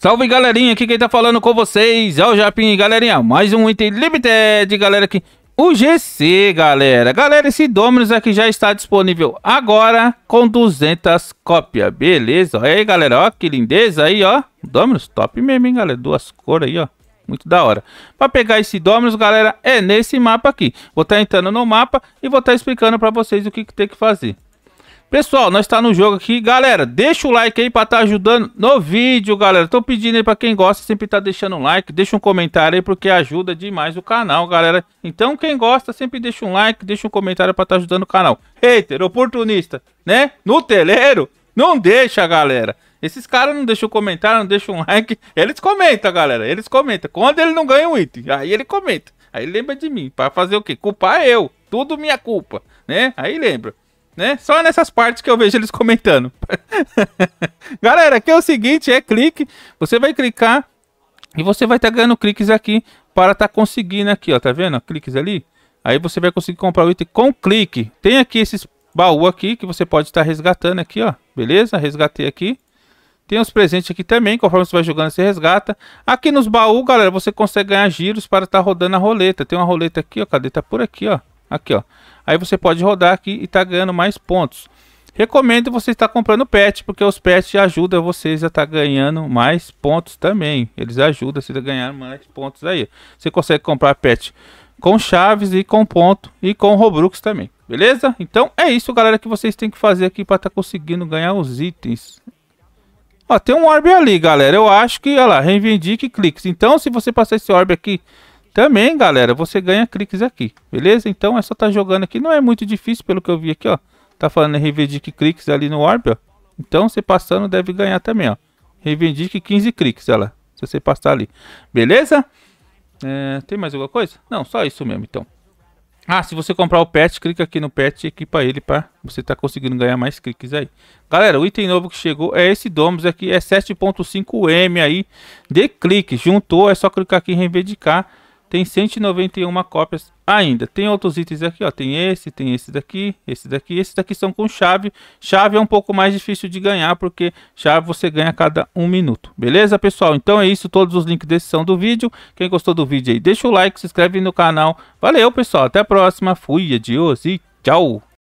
Salve galerinha, aqui quem tá falando com vocês é o Japim, galerinha, mais um Item Limited, galera, aqui, o GC, galera. Galera, esse Dominus aqui já está disponível agora com 200 cópias, beleza? Olha aí, galera, ó, que lindeza aí, ó, Dominus top mesmo, hein, galera, duas cores aí, ó. Muito da hora. Para pegar esse Dominus, galera, é nesse mapa aqui. Vou estar tá entrando no mapa e vou estar tá explicando para vocês o que, que tem que fazer. Pessoal, nós está no jogo aqui. Galera, deixa o like aí para estar tá ajudando no vídeo, galera. Tô pedindo aí para quem gosta sempre tá deixando um like, deixa um comentário aí porque ajuda demais o canal, galera. Então, quem gosta sempre deixa um like, deixa um comentário para estar tá ajudando o canal. Hater, oportunista, né? No teleiro, não deixa, galera. Esses caras não deixam comentário, não deixam um like. Eles comentam, galera. Eles comentam. Quando ele não ganha um item, aí ele comenta. Aí lembra de mim. Para fazer o quê? Culpar eu. Tudo minha culpa, né? Aí lembra né? Só nessas partes que eu vejo eles comentando. Galera, aqui é o seguinte, é clique, você vai clicar e você vai estar tá ganhando cliques aqui para estar tá conseguindo aqui, ó, tá vendo? Cliques ali. Aí você vai conseguir comprar o item com clique. Tem aqui esses baú aqui que você pode estar tá resgatando aqui, ó. Beleza? Resgatei aqui. Tem os presentes aqui também, conforme você vai jogando, você resgata. Aqui nos baús, galera, você consegue ganhar giros para estar tá rodando a roleta. Tem uma roleta aqui, ó. Cadê? Tá por aqui, ó. Aqui, ó. Aí você pode rodar aqui e tá ganhando mais pontos. Recomendo você estar comprando pet, porque os pets ajudam vocês a estar tá ganhando mais pontos também. Eles ajudam você a ganhar mais pontos aí. Você consegue comprar pet com chaves e com ponto e com Robux também. Beleza? Então é isso, galera, que vocês têm que fazer aqui para estar tá conseguindo ganhar os itens. Ó, tem um orbe ali, galera. Eu acho que, olha lá, reivindique cliques. Então, se você passar esse orbe aqui também, galera, você ganha cliques aqui, beleza? Então é só tá jogando aqui, não é muito difícil pelo que eu vi aqui, ó. Tá falando reivindique cliques ali no orb, ó. Então você passando deve ganhar também, ó. Reivindique 15 cliques, olha lá, se você passar ali. Beleza? É, tem mais alguma coisa? Não, só isso mesmo, então. Ah, se você comprar o pet, clica aqui no pet e equipa ele para você tá conseguindo ganhar mais cliques aí. Galera, o item novo que chegou é esse Domus aqui, é 7.5M aí de clique. Juntou, é só clicar aqui em reivindicar tem 191 cópias ainda. Tem outros itens aqui, ó. Tem esse, tem esse daqui, esse daqui. Esses daqui são com chave. Chave é um pouco mais difícil de ganhar, porque chave você ganha a cada um minuto. Beleza, pessoal? Então é isso. Todos os links desse são do vídeo. Quem gostou do vídeo aí, deixa o like, se inscreve no canal. Valeu, pessoal. Até a próxima. Fui, adios e tchau.